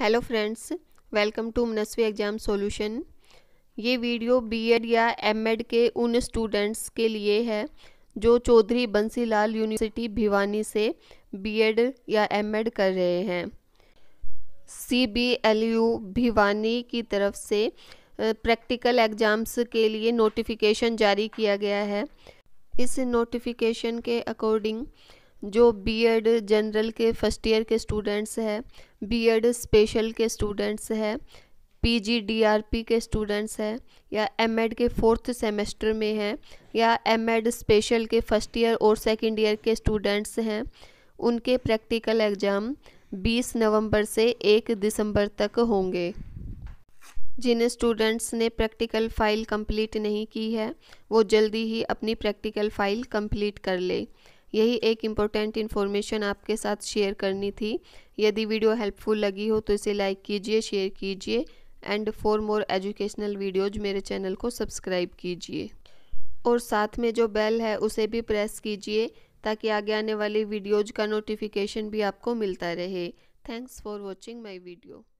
hello friends welcome to Manasvi exam solution ये video B Ed या M Ed के उन स्टूडेंट्स के लिए है जो चौधरी बंसीलाल यूनिवर्सिटी भिवानी से बीएड या एमएड कर रहे हैं C B L U Bhiwani की तरफ से प्रैक्टिकल एग्ज़ाम्स के लिए नोटिफिकेशन जारी किया गया है इस नोटिफिकेशन के अकॉर्डिंग जो बीएड जनरल के फर्स्ट ईयर के स्टूडेंट्स हैं बीएड स्पेशल के स्टूडेंट्स हैं पीजीडीआरपी के स्टूडेंट्स हैं या एमएड के फोर्थ सेमेस्टर में हैं या एमएड स्पेशल के फर्स्ट ईयर और सेकंड ईयर के स्टूडेंट्स हैं उनके प्रैक्टिकल एग्ज़ाम 20 नवंबर से 1 दिसंबर तक होंगे जिन स्टूडेंट्स ने प्रैक्टिकल फ़ाइल कंप्लीट नहीं की है वो जल्दी ही अपनी प्रैक्टिकल फ़ाइल कंप्लीट कर ले यही एक इम्पोर्टेंट इन्फॉर्मेशन आपके साथ शेयर करनी थी यदि वीडियो हेल्पफुल लगी हो तो इसे लाइक कीजिए शेयर कीजिए and for more educational videos मेरे चैनल को सब्सक्राइब कीजिए और साथ में जो बेल है उसे भी प्रेस कीजिए ताकि आगे आने वाली वीडियोज का नोटिफिकेशन भी आपको मिलता रहे thanks for watching my video